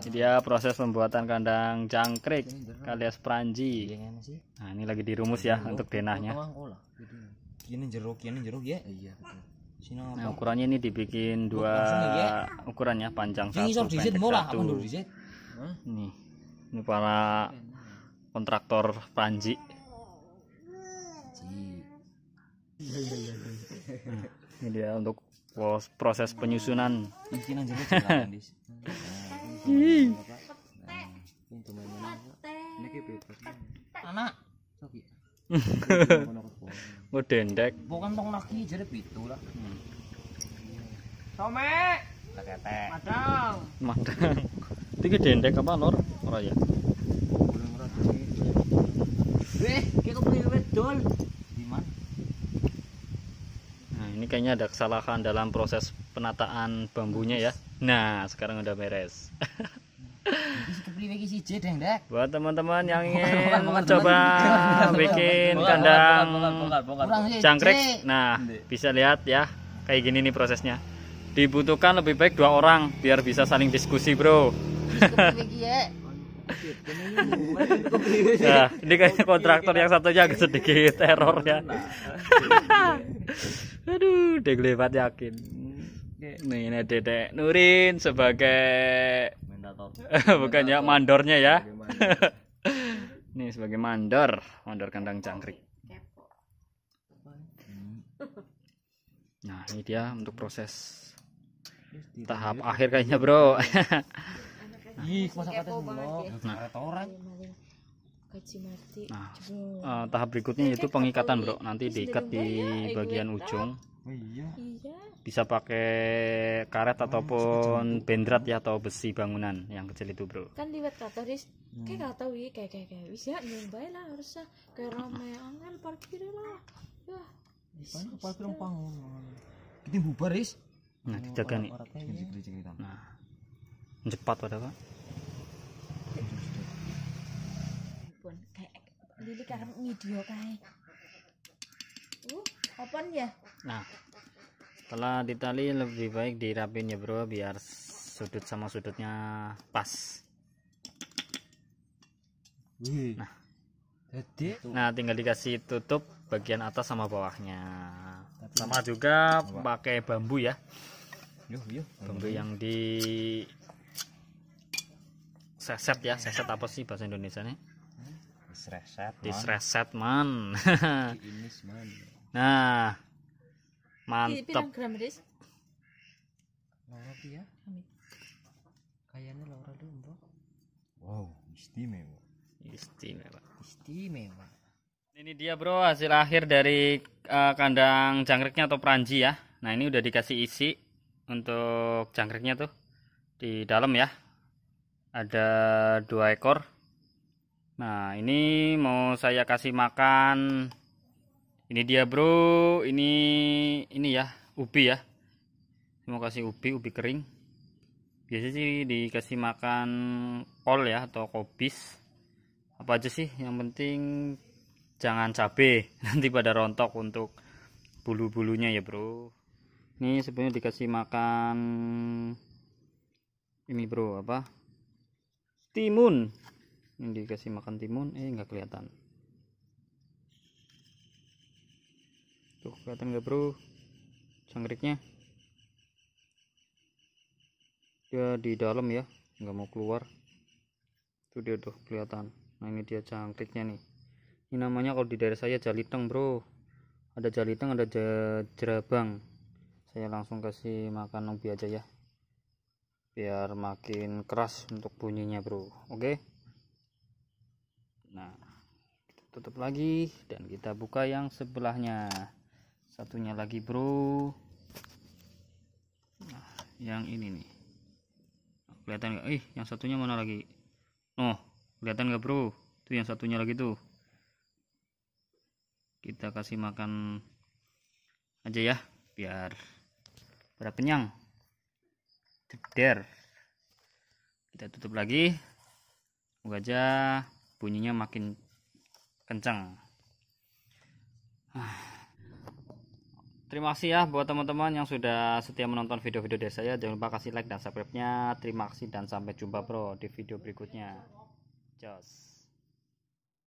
Jadi ya proses pembuatan kandang jangkrik alias peranji. Iya, nah, ini lagi dirumus ya untuk denahnya. Ini jeruk, ya. Nah, ukurannya ini dibikin dua ya, iya. ukurannya panjang satu, satu. Nih, ini para kontraktor peranji. Nah, ini dia untuk proses penyusunan. Anak. Gue dendek. Bukan tong lagi jadi pitu lah. Tome. Madang. Madang. Tiga dendek apa lor? Orang ya. Wih, kita wedol. kayaknya ada kesalahan dalam proses penataan bambunya ya nah sekarang udah beres buat teman-teman yang ingin mencoba bikin kandang jangkrik nah bisa lihat ya kayak gini nih prosesnya dibutuhkan lebih baik dua orang biar bisa saling diskusi bro nah, ini kayaknya kontraktor yang satunya agak iya. sedikit terornya, ya. Nah, Aduh, lewat yakin. Nih, ini Dedek Nurin sebagai bukan ya mandornya ya. ini sebagai mandor, mandor kandang jangkrik. Nah, ini dia untuk proses tahap akhir kayaknya, Bro. Iya. Ih, masa kata semua. Ya. Nah, orang. Iya, nah, uh, tahap berikutnya iya, yaitu pengikatan, Bro. Nanti diikat di bagian iya. ujung. Oh, bisa pakai karet oh, ataupun bendrat ya atau besi bangunan yang kecil itu, Bro. Kan liwat kata ris, kayak hmm. kata wi ya, kayak kayak kayak wis ya nyembay lah harusnya kayak ramai angel parkir lah. Ya. Parkir pang. Kita bubar, Ris. Nah, dijaga oh, nih. Nah. Cepat pada, Pak. Willy karep ngidio kae. Uh, open ya? Nah. Setelah ditali lebih baik dirapin ya, Bro, biar sudut sama sudutnya pas. Nah. Nah, tinggal dikasih tutup bagian atas sama bawahnya. sama juga pakai bambu ya. Bambu yang di seset ya, seset apa sih bahasa Indonesia nih? disreset man. disreset man nah mantap. wow istimewa istimewa istimewa ini dia bro hasil akhir dari uh, kandang jangkriknya atau peranji ya nah ini udah dikasih isi untuk jangkriknya tuh di dalam ya ada dua ekor Nah, ini mau saya kasih makan. Ini dia, Bro. Ini ini ya, ubi ya. Mau kasih ubi, ubi kering. Biasanya sih dikasih makan kol ya atau kobis. Apa aja sih? Yang penting jangan cabe. Nanti pada rontok untuk bulu-bulunya ya, Bro. Ini sebenarnya dikasih makan ini, Bro, apa? Timun yang dikasih makan timun eh nggak kelihatan tuh kelihatan nggak bro cangkriknya. dia di dalam ya nggak mau keluar tuh dia tuh kelihatan nah ini dia cangkriknya nih ini namanya kalau di daerah saya jaliteng bro ada jaliteng ada jerabang saya langsung kasih makan nubi aja ya biar makin keras untuk bunyinya bro oke okay? nah kita tutup lagi dan kita buka yang sebelahnya satunya lagi bro nah, yang ini nih kelihatan nggak ih yang satunya mana lagi oh kelihatan nggak bro itu yang satunya lagi tuh kita kasih makan aja ya biar pada kenyang der kita tutup lagi semoga aja bunyinya makin kencang ah. terima kasih ya buat teman-teman yang sudah setia menonton video-video dari saya jangan lupa kasih like dan subscribe nya terima kasih dan sampai jumpa bro di video berikutnya Joss.